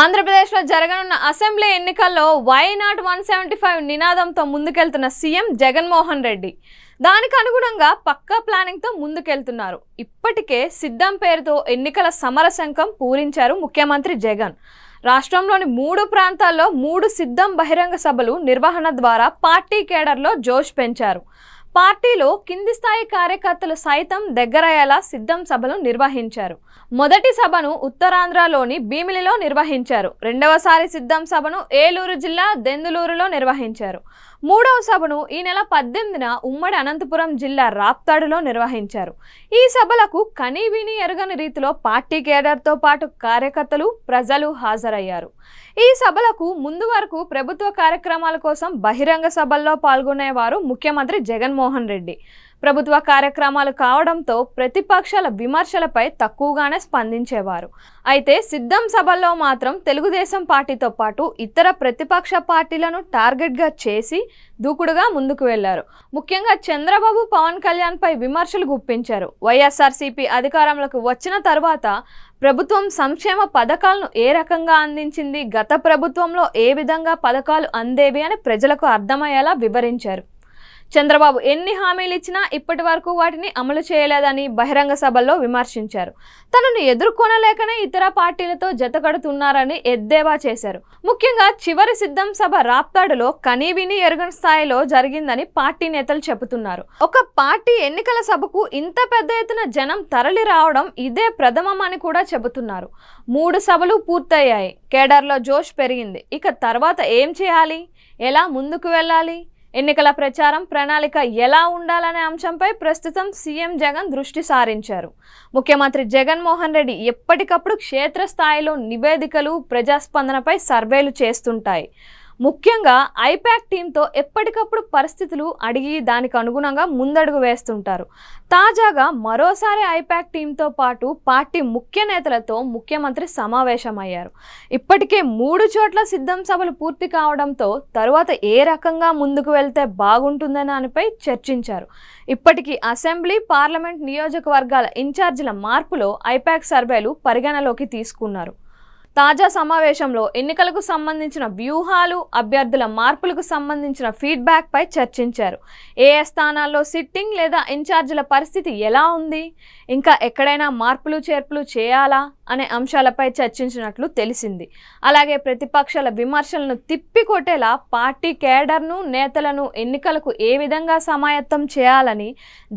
ఆంధ్రప్రదేశ్లో జరగనున్న అసెంబ్లీ ఎన్నికల్లో why not one seventy five నినాదంతో ముందుకెళ్తున్న సీఎం జగన్మోహన్ రెడ్డి దానికి అనుగుణంగా పక్కా ప్లానింగ్తో ముందుకెళ్తున్నారు ఇప్పటికే సిద్ధం పేరుతో ఎన్నికల సమర శంఖం పూరించారు ముఖ్యమంత్రి జగన్ రాష్ట్రంలోని మూడు ప్రాంతాల్లో మూడు సిద్ధం బహిరంగ సభలు నిర్వహణ ద్వారా పార్టీ కేడర్లో జోష్ పెంచారు పార్టీలో కింది స్థాయి కార్యకర్తలు సైతం దగ్గరయ్యేలా సిద్ధం సభలు నిర్వహించారు మొదటి సభను ఉత్తరాంధ్రలోని భీమిలిలో నిర్వహించారు రెండవసారి సిద్ధం సభను ఏలూరు జిల్లా దెందులూరులో నిర్వహించారు మూడవ సభను ఈ నెల పద్దెనిమిదిన ఉమ్మడి అనంతపురం జిల్లా రాప్తాడులో నిర్వహించారు ఈ సభలకు కనీవిని ఎరగని రీతిలో పార్టీ కేడర్తో పాటు కార్యకర్తలు ప్రజలు హాజరయ్యారు ఈ సభలకు ముందు వరకు ప్రభుత్వ కార్యక్రమాల కోసం బహిరంగ సభల్లో పాల్గొనేవారు ముఖ్యమంత్రి జగన్మోహన్ రెడ్డి ప్రభుత్వ కార్యక్రమాలు కావడంతో ప్రతిపక్షాల విమర్శలపై తక్కువగానే స్పందించేవారు అయితే సిద్ధం సభల్లో మాత్రం తెలుగుదేశం పార్టీతో పాటు ఇతర ప్రతిపక్ష పార్టీలను టార్గెట్గా చేసి దూకుడుగా ముందుకు వెళ్లారు ముఖ్యంగా చంద్రబాబు పవన్ కళ్యాణ్పై విమర్శలు గుప్పించారు వైఎస్ఆర్సీపీ అధికారంలోకి వచ్చిన తర్వాత ప్రభుత్వం సంక్షేమ పథకాలను ఏ రకంగా అందించింది గత ప్రభుత్వంలో ఏ విధంగా పథకాలు అందేవి అని ప్రజలకు అర్థమయ్యేలా వివరించారు చంద్రబాబు ఎన్ని హామీలు ఇచ్చినా ఇప్పటి వరకు వాటిని అమలు చేయలేదని బహిరంగ సభల్లో విమర్శించారు తనను ఎదుర్కొనలేకనే ఇతర పార్టీలతో జతకడుతున్నారని ఎద్దేవా చేశారు ముఖ్యంగా చివరి సిద్ధం సభ రాప్తాడులో కనీవిని ఎరుగని స్థాయిలో జరిగిందని పార్టీ నేతలు చెబుతున్నారు ఒక పార్టీ ఎన్నికల సభకు ఇంత పెద్ద ఎత్తున జనం తరలి రావడం ఇదే అని కూడా చెబుతున్నారు మూడు సభలు పూర్తయ్యాయి కేడర్లో జోష్ పెరిగింది ఇక తర్వాత ఏం చేయాలి ఎలా ముందుకు వెళ్ళాలి ఎన్నికల ప్రచారం ప్రణాళిక ఎలా ఉండాలనే అంశంపై ప్రస్తుతం సీఎం జగన్ దృష్టి సారించారు ముఖ్యమంత్రి జగన్మోహన్ రెడ్డి ఎప్పటికప్పుడు క్షేత్రస్థాయిలో నివేదికలు ప్రజాస్పందనపై సర్వేలు చేస్తుంటాయి ముఖ్యంగా ఐపాక్ టీంతో ఎప్పటికప్పుడు పరిస్థితులు అడిగి దానికి అనుగుణంగా ముందడుగు వేస్తుంటారు తాజాగా మరోసారి ఐపాక్ టీంతో పాటు పార్టీ ముఖ్య నేతలతో ముఖ్యమంత్రి సమావేశమయ్యారు ఇప్పటికే మూడు చోట్ల సిద్ధం సభలు పూర్తి కావడంతో తరువాత ఏ రకంగా ముందుకు వెళ్తే బాగుంటుందనే దానిపై చర్చించారు ఇప్పటికీ అసెంబ్లీ పార్లమెంట్ నియోజకవర్గాల ఇన్ఛార్జీల మార్పులో ఐపాక్ సర్వేలు పరిగణలోకి తీసుకున్నారు తాజా సమావేశంలో ఎన్నికలకు సంబంధించిన వ్యూహాలు అభ్యర్థుల మార్పులకు సంబంధించిన ఫీడ్బ్యాక్పై చర్చించారు ఏ స్థానాల్లో సిట్టింగ్ లేదా ఇన్ఛార్జీల పరిస్థితి ఎలా ఉంది ఇంకా ఎక్కడైనా మార్పులు చేర్పులు చేయాలా అనే అంశాలపై చర్చించినట్లు తెలిసింది అలాగే ప్రతిపక్షాల విమర్శలను తిప్పికొట్టేలా పార్టీ కేడర్ను నేతలను ఎన్నికలకు ఏ విధంగా సమాయత్తం చేయాలని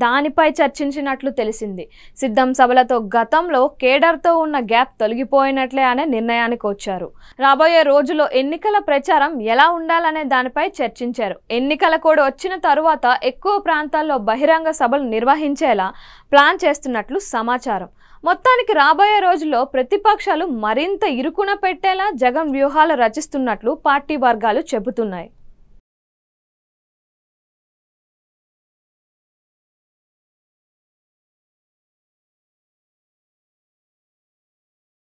దానిపై చర్చించినట్లు తెలిసింది సిద్ధం సభలతో గతంలో కేడర్తో ఉన్న గ్యాప్ తొలగిపోయినట్లే అనే నిర్ణయం నిర్ణయానికి వచ్చారు రాబోయే రోజుల్లో ఎన్నికల ప్రచారం ఎలా ఉండాలనే దానిపై చర్చించారు ఎన్నికల కోడ్ వచ్చిన తరువాత ఎక్కువ ప్రాంతాల్లో బహిరంగ సభలు నిర్వహించేలా ప్లాన్ చేస్తున్నట్లు సమాచారం మొత్తానికి రాబోయే రోజుల్లో ప్రతిపక్షాలు మరింత ఇరుకున పెట్టేలా జగన్ వ్యూహాలు రచిస్తున్నట్లు పార్టీ వర్గాలు చెబుతున్నాయి